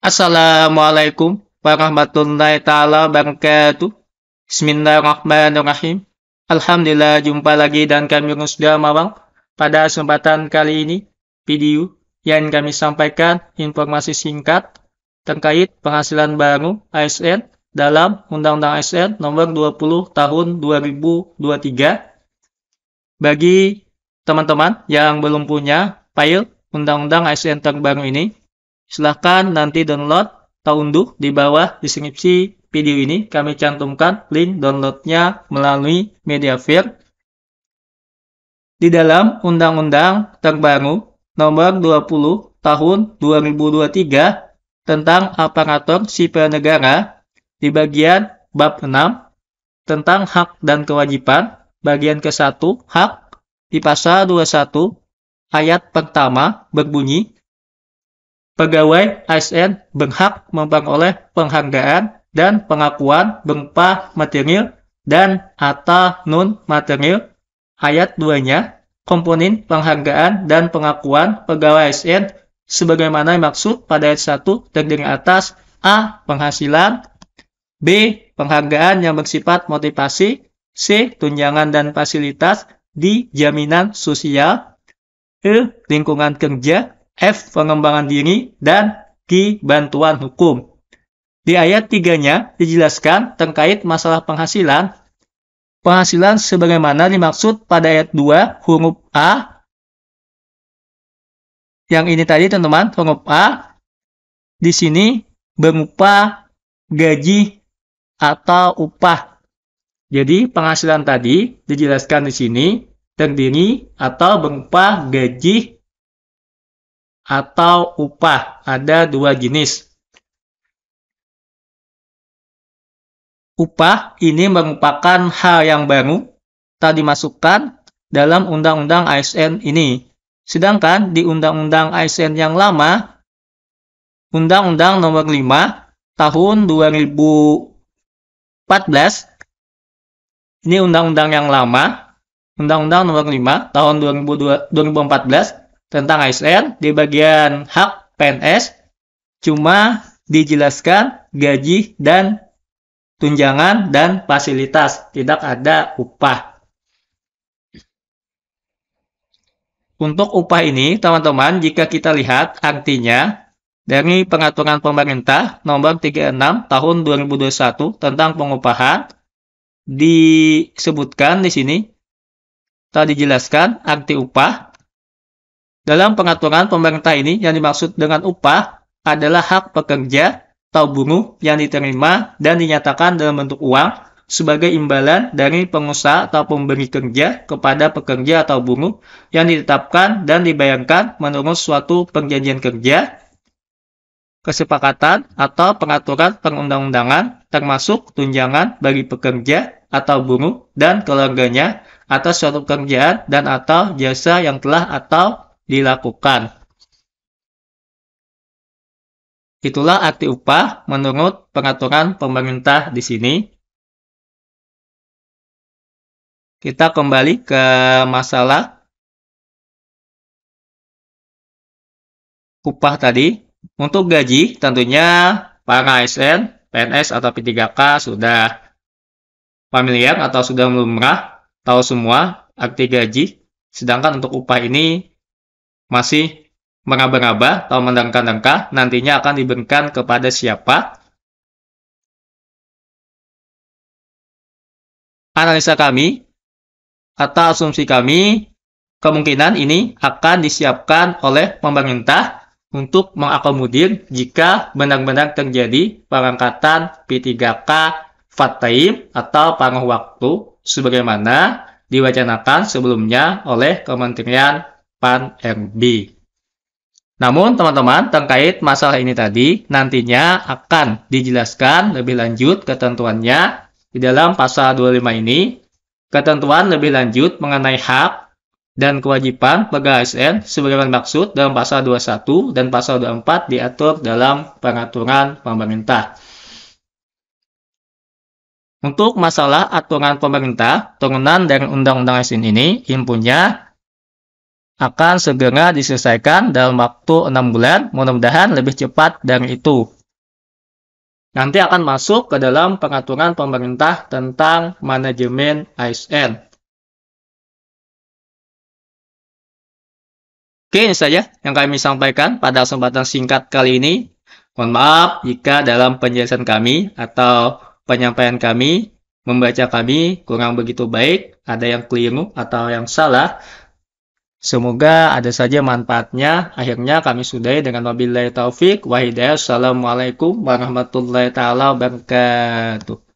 Assalamualaikum warahmatullahi taala wabarakatuh. Bismillahirrahmanirrahim. Alhamdulillah jumpa lagi dan kami sudah mawang pada kesempatan kali ini video yang kami sampaikan informasi singkat terkait penghasilan baru ASN dalam Undang-Undang ASN nomor 20 tahun 2023 bagi teman-teman yang belum punya file Undang-Undang ASN terbaru ini Silahkan nanti download atau unduh di bawah deskripsi video ini. Kami cantumkan link downloadnya melalui Mediafire. Di dalam Undang-Undang terbaru nomor 20 tahun 2023 tentang aparatur sipil negara di bagian bab 6 tentang hak dan kewajiban bagian ke-1 hak di pasal 21 ayat pertama berbunyi Pegawai ASN berhak memperoleh penghargaan dan pengakuan berupa material dan atau non material. Ayat 2-nya, komponen penghargaan dan pengakuan pegawai ASN sebagaimana maksud pada ayat 1 terdiri atas A. Penghasilan B. Penghargaan yang bersifat motivasi C. Tunjangan dan fasilitas D. Jaminan sosial E. Lingkungan kerja F. Pengembangan diri, dan G. Bantuan hukum. Di ayat tiganya dijelaskan terkait masalah penghasilan. Penghasilan sebagaimana dimaksud pada ayat 2 huruf A. Yang ini tadi teman-teman, huruf A di sini berupa gaji atau upah. Jadi penghasilan tadi dijelaskan di sini terdiri atau berupa gaji atau upah. Ada dua jenis. Upah ini merupakan hal yang baru tak dimasukkan dalam Undang-Undang ASN ini. Sedangkan di Undang-Undang ASN yang lama, Undang-Undang Nomor 5 Tahun 2014, ini Undang-Undang yang lama, Undang-Undang Nomor 5 Tahun 2014, tentang ASN di bagian hak PNS cuma dijelaskan gaji dan tunjangan dan fasilitas, tidak ada upah. Untuk upah ini, teman-teman, jika kita lihat artinya dari Pengaturan Pemerintah Nomor 36 Tahun 2021 tentang pengupahan disebutkan di sini telah dijelaskan arti upah dalam pengaturan pemerintah ini yang dimaksud dengan upah adalah hak pekerja atau buruh yang diterima dan dinyatakan dalam bentuk uang sebagai imbalan dari pengusaha atau pemberi kerja kepada pekerja atau buruh yang ditetapkan dan dibayangkan menurut suatu perjanjian kerja, kesepakatan atau pengaturan perundang-undangan termasuk tunjangan bagi pekerja atau buruh dan keluarganya atas suatu pekerjaan dan atau jasa yang telah atau dilakukan. Itulah arti upah menurut pengaturan pemerintah di sini. Kita kembali ke masalah upah tadi. Untuk gaji tentunya para ASN, PNS atau P3K sudah familiar atau sudah lumrah, tahu semua arti gaji. Sedangkan untuk upah ini masih meraba-raba atau mendengka-dengka nantinya akan diberikan kepada siapa? Analisa kami atau asumsi kami kemungkinan ini akan disiapkan oleh pemerintah untuk mengakomodir jika benar-benar terjadi perangkatan P3K Fatayim atau panggung waktu sebagaimana diwacanakan sebelumnya oleh Kementerian PAN RB. Namun teman-teman terkait masalah ini tadi nantinya akan dijelaskan lebih lanjut ketentuannya di dalam pasal 25 ini. Ketentuan lebih lanjut mengenai hak dan kewajiban pegawai ASN sebagaimana maksud dalam pasal 21 dan pasal 24 diatur dalam peraturan pemerintah. Untuk masalah aturan pemerintah, turunan dari Undang-Undang ASN ini inpunya akan segera diselesaikan dalam waktu 6 bulan, mudah-mudahan lebih cepat dari itu. Nanti akan masuk ke dalam pengaturan pemerintah tentang manajemen ASN. Oke, ini saja yang kami sampaikan pada kesempatan singkat kali ini. Mohon maaf jika dalam penjelasan kami atau penyampaian kami, membaca kami kurang begitu baik, ada yang keliru atau yang salah. Semoga ada saja manfaatnya. Akhirnya kami sudahi dengan wabillahi taufik wa hidayah. Assalamualaikum warahmatullahi taala wabarakatuh.